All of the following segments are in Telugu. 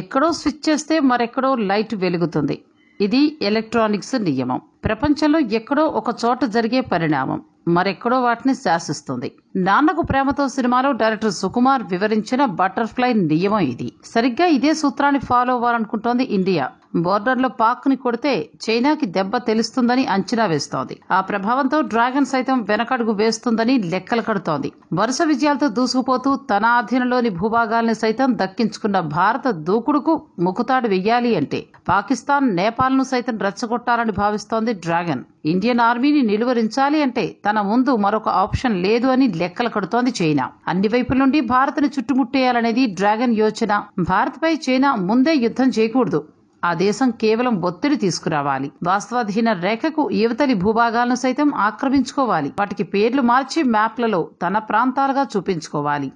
ఎక్కడో స్విచ్ చేస్తే మరెక్కడో లైట్ వెలుగుతుంది ఇది ఎలక్ట్రానిక్స్ నియమం ప్రపంచంలో ఎక్కడో ఒక చోట జరిగే పరిణామం మరెక్కడో వాటిని శాసిస్తుంది నాన్నకు ప్రేమతో సినిమాలో డైరెక్టర్ సుకుమార్ వివరించిన బటర్ఫ్లై నియమం ఇది సరిగ్గా ఇదే సూత్రాన్ని ఫాలో అవ్వాలనుకుంటోంది ఇండియా బోర్డర్లో పాక్ ని కొడితే చైనాకి దెబ్బ తెలుస్తుందని అంచనా వేస్తోంది ఆ ప్రభావంతో డ్రాగన్ సైతం వెనకడుగు వేస్తుందని లెక్కలు కడుతోంది వరుస విజయాలతో దూసుకుపోతూ తన ఆధీనంలోని భూభాగాల్ని సైతం దక్కించుకున్న భారత దూకుడుకు ముకుతాడు వెయ్యాలి అంటే పాకిస్తాన్ నేపాల్ను సైతం రెచ్చగొట్టాలని భావిస్తోంది డ్రాగన్ ఇండియన్ ఆర్మీని నిలువరించాలి అంటే తన ముందు మరొక ఆప్షన్ లేదు అని లెక్కలు కడుతోంది చైనా అన్ని వైపుల నుండి భారత్ను చుట్టుముట్టేయాలనేది డ్రాగన్ యోచన భారత్పై చైనా ముందే యుద్ధం చేయకూడదు ఆ దేశం కేవలం ఒత్తిడి తీసుకురావాలి వాస్తవాధీన రేఖకు యువతలి భూభాగాలను సైతం ఆక్రమించుకోవాలి వాటికి పేర్లు మార్చి మ్యాప్లలో తన ప్రాంతాలుగా చూపించుకోవాలి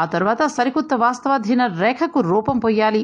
ఆ తర్వాత సరికొత్త వాస్తవాధీన రేఖకు రూపం పొయ్యాలి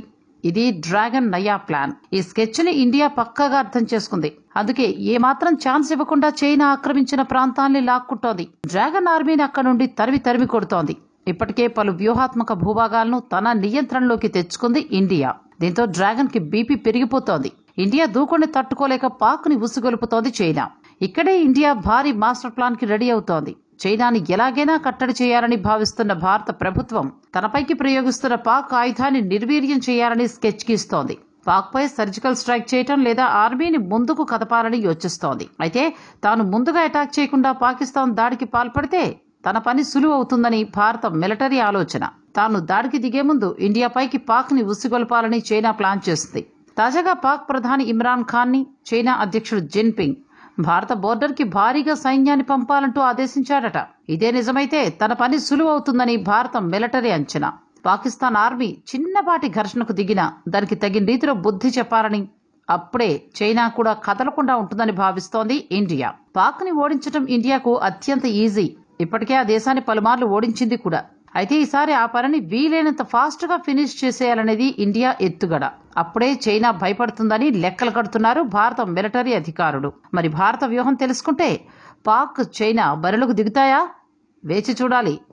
ఇది డ్రాగన్ నయా ప్లాన్ ఈ స్కెచ్ ని ఇండియా పక్కాగా అర్థం చేసుకుంది అందుకే ఏ మాత్రం ఛాన్స్ ఇవ్వకుండా చైనా ఆక్రమించిన ప్రాంతాన్ని లాక్కుంటోంది డ్రాగన్ ఆర్మీని అక్కడ నుండి తరిమి తరిమి కొడుతోంది ఇప్పటికే పలు వ్యూహాత్మక భూభాగాలను తన నియంత్రణలోకి తెచ్చుకుంది ఇండియా దీంతో డ్రాగన్ కి బీపీ పెరిగిపోతోంది ఇండియా దూకుని తట్టుకోలేక పాక్ ని ఉసుగొలుపుతోంది చైనా ఇక్కడే ఇండియా భారీ మాస్టర్ ప్లాన్ కి రెడీ అవుతోంది చైనాని ఎలాగైనా కట్టడి చేయాలని భావిస్తున్న భారత ప్రభుత్వం తనపైకి ప్రయోగిస్తున్న పాక్ ఆయుధాన్ని నిర్వీర్యం చేయాలని స్కెచ్ గీస్తోంది పాక్పై సర్జికల్ స్ట్రైక్ చేయటం లేదా ఆర్మీని ముందుకు కదపాలని యోచిస్తోంది అయితే తాను ముందుగా అటాక్ చేయకుండా పాకిస్తాన్ దాడికి పాల్పడితే తన పని సులువు అవుతుందని భారత మిలిటరీ ఆలోచన తాను దాడికి దిగే ముందు ఇండియాపైకి పాక్ని ఉసిగొల్పాలని చైనా ప్లాన్ చేస్తుంది తాజాగా పాక్ ప్రధాని ఇమ్రాన్ ఖాన్ని చైనా అధ్యక్షుడు జిన్పింగ్ భారత బోర్డర్కి భారీగా సైన్యాన్ని పంపాలంటూ ఆదేశించాడట ఇదే నిజమైతే తన పని సులువవుతుందని భారత మిలటరీ అంచనా పాకిస్తాన్ ఆర్మీ చిన్నపాటి ఘర్షణకు దిగిన దానికి తగిన రీతిలో బుద్ధి చెప్పాలని అప్పుడే చైనా కూడా కదలకుండా ఉంటుందని భావిస్తోంది ఇండియా పాక్ని ఓడించడం ఇండియాకు అత్యంత ఈజీ ఇప్పటికే ఆ దేశాన్ని పలుమార్లు ఓడించింది కూడా అయితే ఈసారి ఆ పనిని వీలైనంత ఫాస్ట్గా ఫినిష్ చేసేయాలనేది ఇండియా ఎత్తుగడ అప్పుడే చైనా భయపడుతుందని లెక్కలు కడుతున్నారు భారత మిలిటరీ అధికారులు మరి భారత వ్యూహం తెలుసుకుంటే పాక్ చైనా బరులకు దిగుతాయా వేచి చూడాలి